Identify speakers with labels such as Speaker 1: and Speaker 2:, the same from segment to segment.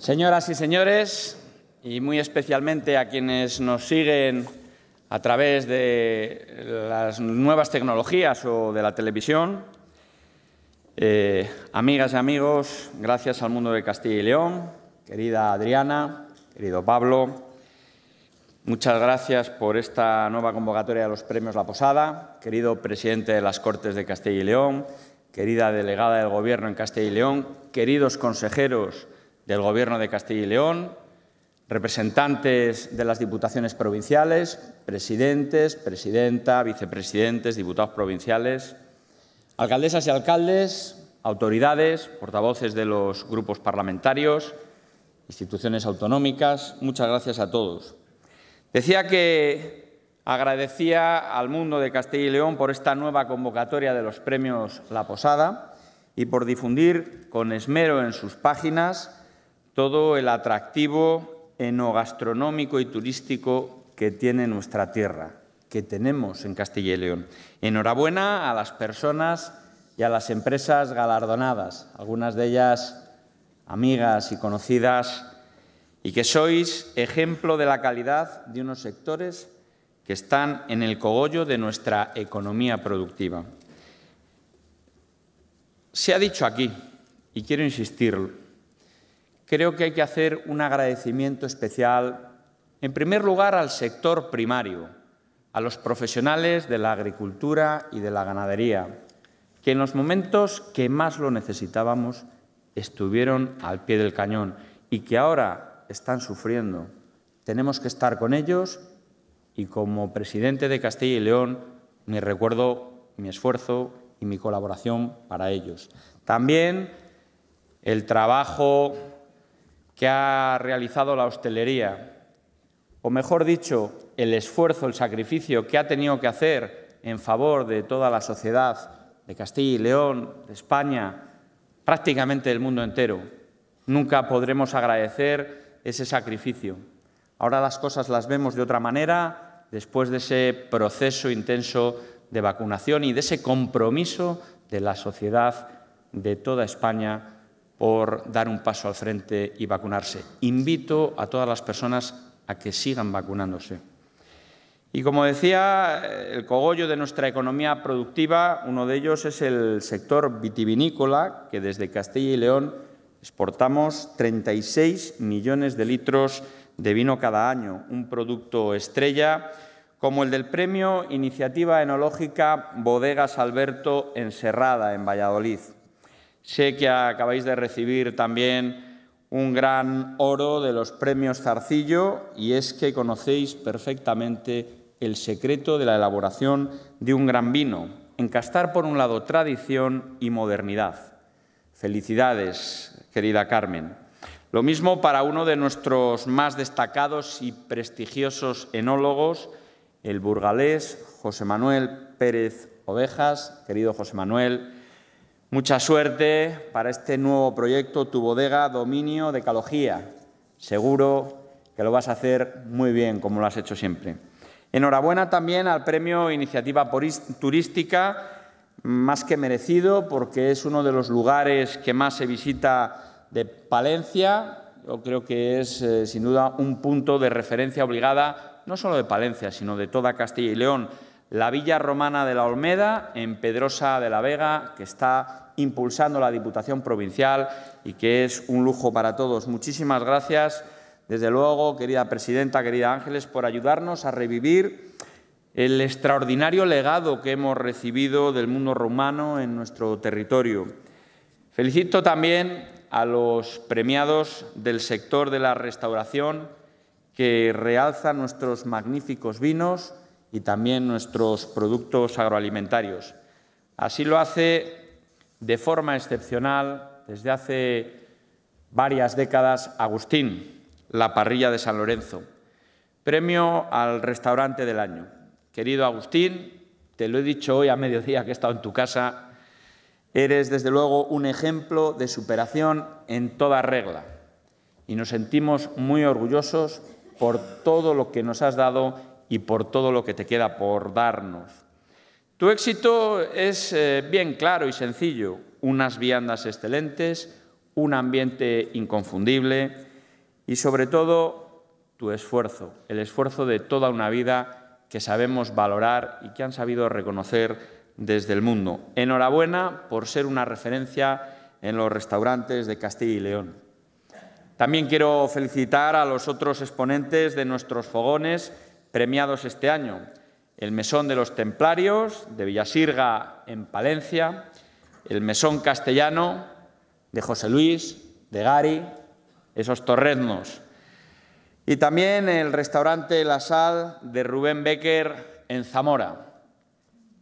Speaker 1: Señoras y señores, y muy especialmente a quienes nos siguen a través de las nuevas tecnologías o de la televisión, eh, amigas y amigos, gracias al mundo de Castilla y León, querida Adriana, querido Pablo, Muchas gracias por esta nueva convocatoria de los premios La Posada, querido presidente de las Cortes de Castilla y León, querida delegada del Gobierno en Castilla y León, queridos consejeros del Gobierno de Castilla y León, representantes de las diputaciones provinciales, presidentes, presidenta, vicepresidentes, diputados provinciales, alcaldesas y alcaldes, autoridades, portavoces de los grupos parlamentarios, instituciones autonómicas, muchas gracias a todos. Decía que agradecía al mundo de Castilla y León por esta nueva convocatoria de los premios La Posada y por difundir con esmero en sus páginas todo el atractivo enogastronómico y turístico que tiene nuestra tierra, que tenemos en Castilla y León. Enhorabuena a las personas y a las empresas galardonadas, algunas de ellas amigas y conocidas, y que sois ejemplo de la calidad de unos sectores que están en el cogollo de nuestra economía productiva. Se ha dicho aquí, y quiero insistir, creo que hay que hacer un agradecimiento especial, en primer lugar, al sector primario, a los profesionales de la agricultura y de la ganadería, que en los momentos que más lo necesitábamos estuvieron al pie del cañón y que ahora están sufriendo. Tenemos que estar con ellos y como presidente de Castilla y León me recuerdo mi esfuerzo y mi colaboración para ellos. También el trabajo que ha realizado la hostelería, o mejor dicho, el esfuerzo, el sacrificio que ha tenido que hacer en favor de toda la sociedad de Castilla y León, de España, prácticamente del mundo entero. Nunca podremos agradecer ese sacrificio. Ahora las cosas las vemos de otra manera después de ese proceso intenso de vacunación y de ese compromiso de la sociedad de toda España por dar un paso al frente y vacunarse. Invito a todas las personas a que sigan vacunándose. Y como decía, eh, el cogollo de nuestra economía productiva, uno de ellos es el sector vitivinícola, que desde Castilla y León exportamos 36 millones de litros de vino cada año, un producto estrella como el del premio Iniciativa Enológica Bodegas Alberto Encerrada en Valladolid. Sé que acabáis de recibir también un gran oro de los premios Zarcillo y es que conocéis perfectamente el secreto de la elaboración de un gran vino, encastar por un lado tradición y modernidad. Felicidades, querida Carmen. Lo mismo para uno de nuestros más destacados y prestigiosos enólogos, el burgalés José Manuel Pérez Ovejas. Querido José Manuel, Mucha suerte para este nuevo proyecto, tu bodega Dominio de Calogía. Seguro que lo vas a hacer muy bien, como lo has hecho siempre. Enhorabuena también al premio Iniciativa Turística, más que merecido, porque es uno de los lugares que más se visita de Palencia. Yo creo que es, eh, sin duda, un punto de referencia obligada, no solo de Palencia, sino de toda Castilla y León la Villa Romana de la Olmeda, en Pedrosa de la Vega, que está impulsando la Diputación Provincial y que es un lujo para todos. Muchísimas gracias, desde luego, querida presidenta, querida Ángeles, por ayudarnos a revivir el extraordinario legado que hemos recibido del mundo romano en nuestro territorio. Felicito también a los premiados del sector de la restauración que realza nuestros magníficos vinos y también nuestros productos agroalimentarios. Así lo hace de forma excepcional desde hace varias décadas Agustín, la parrilla de San Lorenzo, premio al restaurante del año. Querido Agustín, te lo he dicho hoy a mediodía que he estado en tu casa, eres desde luego un ejemplo de superación en toda regla y nos sentimos muy orgullosos por todo lo que nos has dado y por todo lo que te queda por darnos. Tu éxito es eh, bien claro y sencillo. Unas viandas excelentes, un ambiente inconfundible y sobre todo tu esfuerzo, el esfuerzo de toda una vida que sabemos valorar y que han sabido reconocer desde el mundo. Enhorabuena por ser una referencia en los restaurantes de Castilla y León. También quiero felicitar a los otros exponentes de nuestros fogones premiados este año. El Mesón de los Templarios de Villasirga en Palencia, el Mesón Castellano de José Luis, de Gary, esos torreznos. Y también el restaurante La Sal de Rubén Becker en Zamora.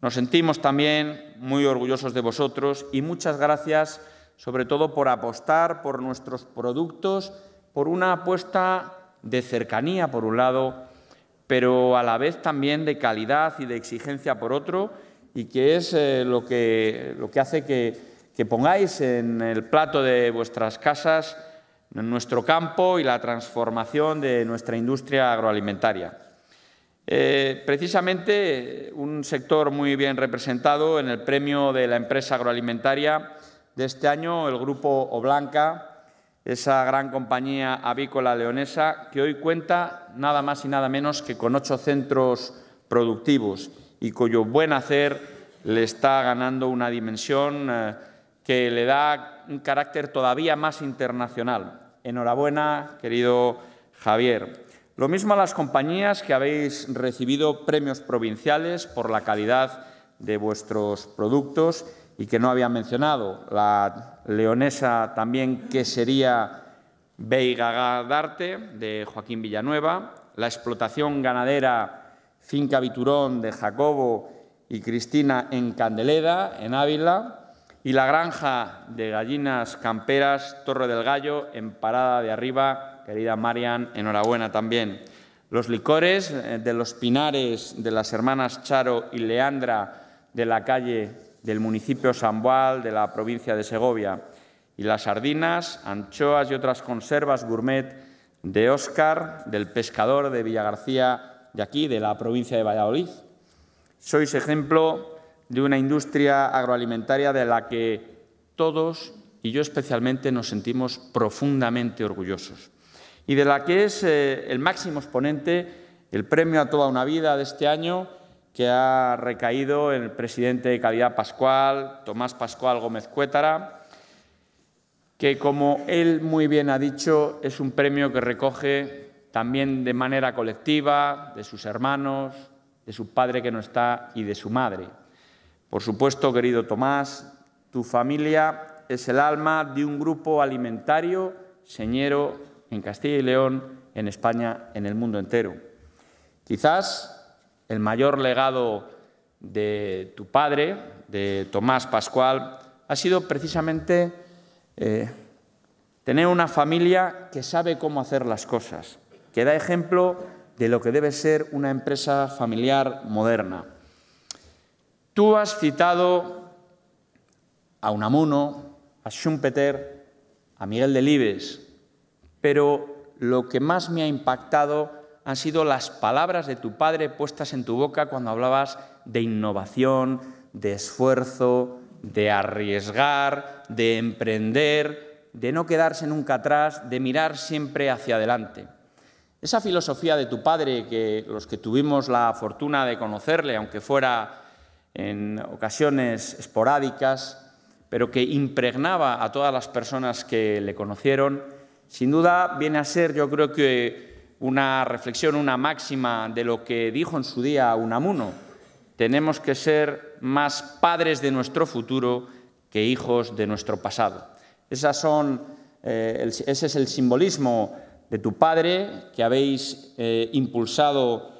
Speaker 1: Nos sentimos también muy orgullosos de vosotros y muchas gracias sobre todo por apostar por nuestros productos, por una apuesta de cercanía, por un lado, pero a la vez también de calidad y de exigencia por otro, y que es eh, lo, que, hace que, pongáis en el plato de vuestras casas en nuestro campo y la transformación de nuestra industria agroalimentaria. Eh, precisamente un sector muy bien representado en el premio de la empresa agroalimentaria de este año, el grupo Oblanca, esa gran compañía avícola leonesa que hoy cuenta nada más y nada menos que con ocho centros productivos y cuyo buen hacer le está ganando una dimensión eh, que le da un carácter todavía más internacional. Enhorabuena, querido Javier. Lo mismo a las compañías que habéis recibido premios provinciales por la calidad de vuestros productos y que no había mencionado, la leonesa también que sería Veiga d'Arte, de Joaquín Villanueva, la explotación ganadera Finca Viturón de Jacobo y Cristina en Candeleda, en Ávila, y la granja de gallinas camperas Torre del Gallo en Parada de Arriba, querida Marian, enhorabuena también. Los licores eh, de los pinares de las hermanas Charo y Leandra de la calle del municipio Sambual de la provincia de Segovia y las sardinas, anchoas y otras conservas gourmet de Óscar, del pescador de Villagarcía de aquí, de la provincia de Valladolid. Sois ejemplo de una industria agroalimentaria de la que todos, y yo especialmente, nos sentimos profundamente orgullosos y de la que es eh, el máximo exponente el premio a toda una vida de este año que ha recaído en el presidente de Calidad Pascual, Tomás Pascual Gómez Cuétara, que como él muy bien ha dicho, es un premio que recoge también de manera colectiva, de sus hermanos, de su padre que no está y de su madre. Por supuesto, querido Tomás, tu familia es el alma de un grupo alimentario señero en Castilla y León, en España, en el mundo entero. Quizás el mayor legado de tu padre, de Tomás Pascual, ha sido precisamente eh, tener una familia que sabe cómo hacer las cosas, que da ejemplo de lo que debe ser una empresa familiar moderna. Tú has citado a Unamuno, a Schumpeter, a Miguel Delibes, pero lo que más me ha impactado han sido las palabras de tu padre puestas en tu boca cuando hablabas de innovación, de esfuerzo, de arriesgar, de emprender, de no quedarse nunca atrás, de mirar siempre hacia adelante. Esa filosofía de tu padre, que los que tuvimos la fortuna de conocerle, aunque fuera en ocasiones esporádicas, pero que impregnaba a todas las personas que le conocieron, sin duda viene a ser, yo creo que una reflexión, una máxima de lo que dijo en su día Unamuno. Tenemos que ser más padres de nuestro futuro que hijos de nuestro pasado. Esas son, eh, ese es el simbolismo de tu padre que habéis eh, impulsado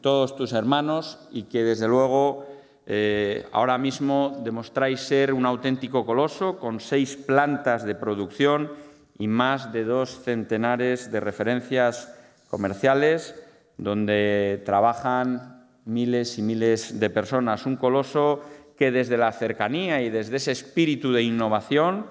Speaker 1: todos tus hermanos y que desde luego eh, ahora mismo demostráis ser un auténtico coloso con seis plantas de producción y más de dos centenares de referencias comerciales donde trabajan miles y miles de personas. Un coloso que desde la cercanía y desde ese espíritu de innovación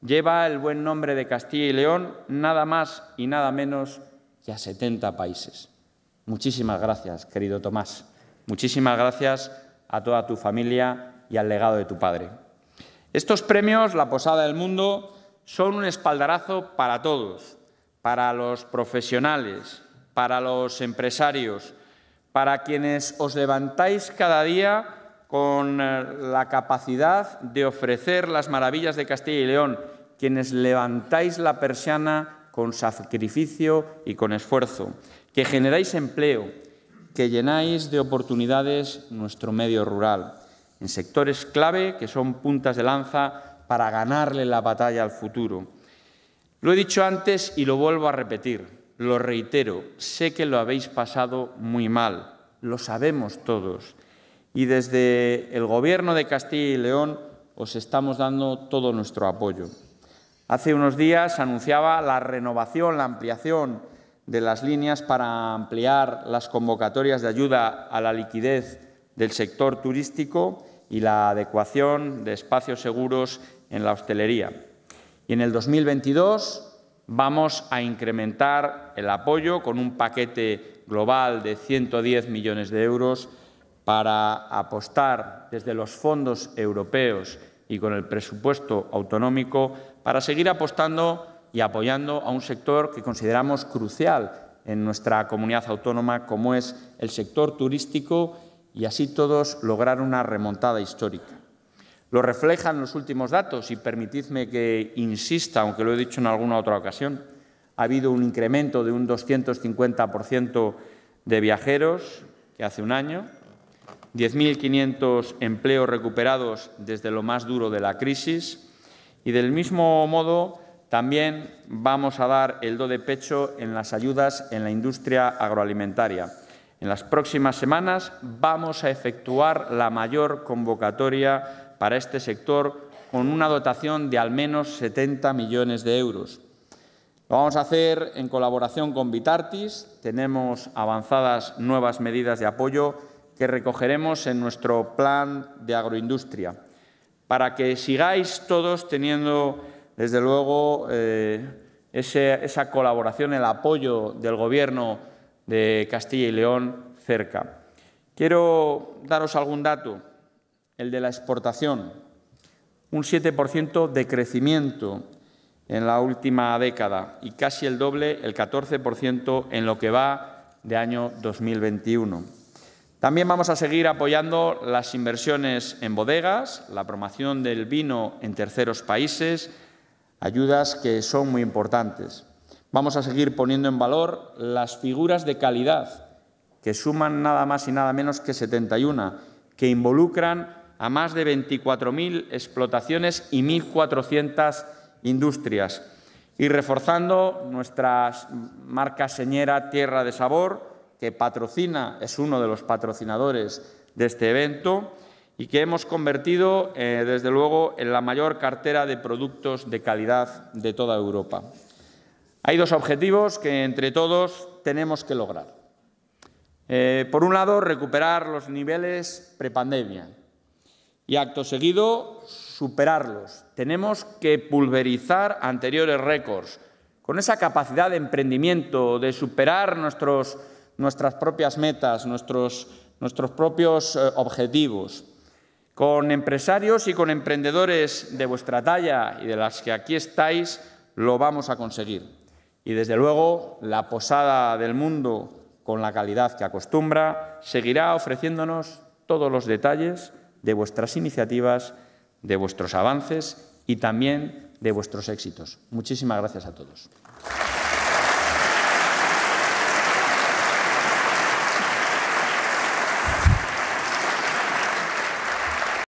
Speaker 1: lleva el buen nombre de Castilla y León nada más y nada menos que a 70 países. Muchísimas gracias, querido Tomás. Muchísimas gracias a toda tu familia y al legado de tu padre. Estos premios, la Posada del Mundo, son un espaldarazo para todos, para los profesionales, para los empresarios, para quienes os levantáis cada día con eh, la capacidad de ofrecer las maravillas de Castilla y León, quienes levantáis la persiana con sacrificio y con esfuerzo, que generáis empleo, que llenáis de oportunidades nuestro medio rural, en sectores clave que son puntas de lanza para ganarle la batalla al futuro. Lo he dicho antes y lo vuelvo a repetir lo reitero, sé que lo habéis pasado muy mal, lo sabemos todos. Y desde el Gobierno de Castilla y León os estamos dando todo nuestro apoyo. Hace unos días anunciaba la renovación, la ampliación de las líneas para ampliar las convocatorias de ayuda a la liquidez del sector turístico y la adecuación de espacios seguros en la hostelería. Y en el 2022 vamos a incrementar el apoyo con un paquete global de 110 millones de euros para apostar desde los fondos europeos y con el presupuesto autonómico para seguir apostando y apoyando a un sector que consideramos crucial en nuestra comunidad autónoma como es el sector turístico y así todos lograr una remontada histórica. Lo reflejan los últimos datos y permitidme que insista, aunque lo he dicho en alguna otra ocasión, ha habido un incremento de un 250% de viajeros que hace un año, 10.500 empleos recuperados desde lo más duro de la crisis y del mismo modo también vamos a dar el do de pecho en las ayudas en la industria agroalimentaria. En las próximas semanas vamos a efectuar la mayor convocatoria para este sector con una dotación de al menos 70 millones de euros. Lo vamos a hacer en colaboración con Vitartis. Tenemos avanzadas nuevas medidas de apoyo que recogeremos en nuestro plan de agroindustria, para que sigáis todos teniendo, desde luego, eh, esa colaboración, el apoyo del Gobierno de Castilla y León cerca. Quiero daros algún dato el de la exportación, un 7% de crecimiento en la última década y casi el doble, el 14%, en lo que va de año 2021. También vamos a seguir apoyando las inversiones en bodegas, la promoción del vino en terceros países, ayudas que son muy importantes. Vamos a seguir poniendo en valor las figuras de calidad, que suman nada más y nada menos que 71, que involucran a más de 24.000 explotaciones y 1.400 industrias. Y reforzando nuestra marca señera Tierra de Sabor, que patrocina, es uno de los patrocinadores de este evento y que hemos convertido, eh, desde luego, en la mayor cartera de productos de calidad de toda Europa. Hay dos objetivos que entre todos tenemos que lograr. Eh, por un lado, recuperar los niveles prepandemia, y acto seguido superarlos. Tenemos que pulverizar anteriores récords. Con esa capacidad de emprendimiento, de superar nuestros, nuestras propias metas, nuestros, nuestros propios eh, objetivos. Con empresarios y con emprendedores de vuestra talla y de las que aquí estáis, lo vamos a conseguir. Y desde luego, la posada del mundo, con la calidad que acostumbra, seguirá ofreciéndonos todos los detalles de vuestras iniciativas, de vuestros avances y también de vuestros éxitos. Muchísimas gracias a todos.